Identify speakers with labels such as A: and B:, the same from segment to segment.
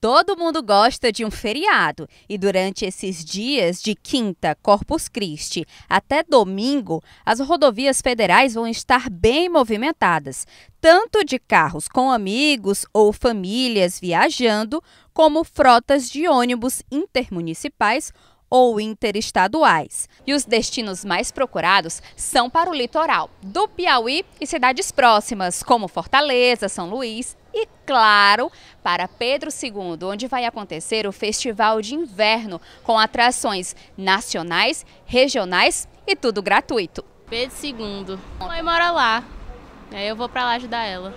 A: Todo mundo gosta de um feriado e durante esses dias de quinta, Corpus Christi, até domingo, as rodovias federais vão estar bem movimentadas, tanto de carros com amigos ou famílias viajando, como frotas de ônibus intermunicipais ou interestaduais. E os destinos mais procurados são para o litoral do Piauí e cidades próximas, como Fortaleza, São Luís e, claro, para Pedro II, onde vai acontecer o Festival de Inverno, com atrações nacionais, regionais e tudo gratuito. Pedro II. Mãe mora lá. Aí eu vou para lá ajudar ela.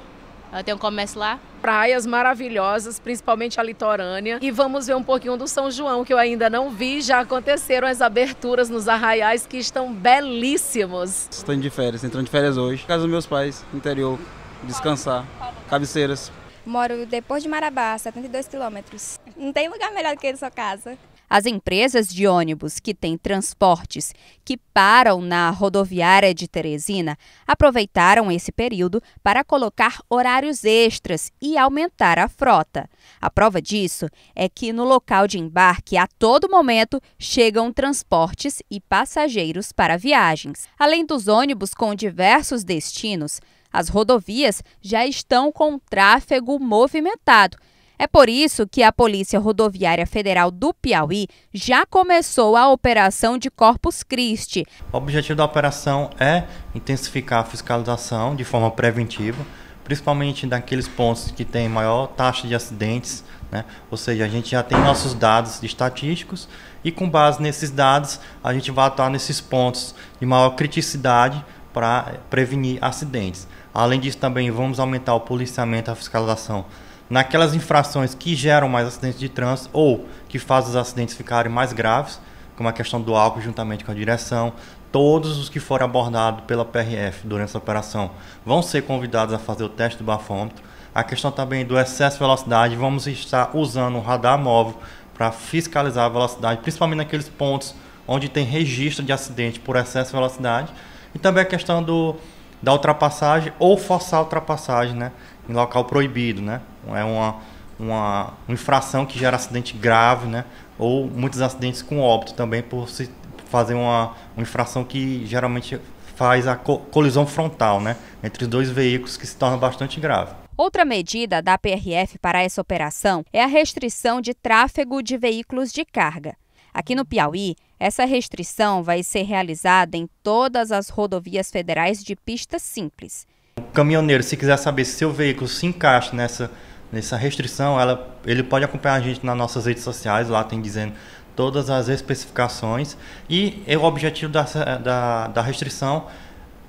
A: Ela tem um comércio lá. Praias maravilhosas, principalmente a litorânea. E vamos ver um pouquinho do São João, que eu ainda não vi. Já aconteceram as aberturas nos arraiais, que estão belíssimos. Estou de férias, entrando de férias hoje. Casa dos meus pais, interior, descansar, cabeceiras. Moro depois de Marabá, 72 quilômetros. Não tem lugar melhor do que a sua casa. As empresas de ônibus que têm transportes que param na rodoviária de Teresina aproveitaram esse período para colocar horários extras e aumentar a frota. A prova disso é que no local de embarque, a todo momento, chegam transportes e passageiros para viagens. Além dos ônibus com diversos destinos, as rodovias já estão com tráfego movimentado é por isso que a Polícia Rodoviária Federal do Piauí já começou a operação de Corpus Christi.
B: O objetivo da operação é intensificar a fiscalização de forma preventiva, principalmente naqueles pontos que têm maior taxa de acidentes, né? ou seja, a gente já tem nossos dados estatísticos e com base nesses dados a gente vai atuar nesses pontos de maior criticidade para prevenir acidentes. Além disso também vamos aumentar o policiamento, a fiscalização naquelas infrações que geram mais acidentes de trânsito ou que fazem os acidentes ficarem mais graves, como a questão do álcool juntamente com a direção, todos os que forem abordados pela PRF durante essa operação vão ser convidados a fazer o teste do bafômetro. A questão também do excesso de velocidade, vamos estar usando um radar móvel para fiscalizar a velocidade, principalmente naqueles pontos onde tem registro de acidente por excesso de velocidade. E também a questão do, da ultrapassagem ou forçar a ultrapassagem, né? Em local proibido, né? É uma, uma infração que gera acidente grave, né? Ou muitos acidentes com óbito também por se fazer uma, uma infração que geralmente faz a co colisão frontal, né? Entre os dois veículos que se torna bastante grave.
A: Outra medida da PRF para essa operação é a restrição de tráfego de veículos de carga. Aqui no Piauí, essa restrição vai ser realizada em todas as rodovias federais de pista simples.
B: O caminhoneiro, se quiser saber se seu veículo se encaixa nessa, nessa restrição, ela, ele pode acompanhar a gente nas nossas redes sociais, lá tem dizendo todas as especificações e é o objetivo da, da, da restrição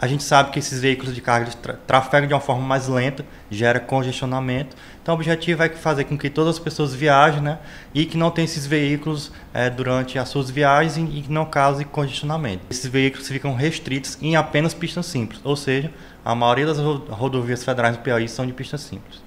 B: a gente sabe que esses veículos de carga trafegam de uma forma mais lenta, gera congestionamento. Então, o objetivo é fazer com que todas as pessoas viajem né? e que não tenham esses veículos é, durante as suas viagens e que não cause congestionamento. Esses veículos ficam restritos em apenas pistas simples, ou seja, a maioria das rodovias federais do Piauí são de pistas simples.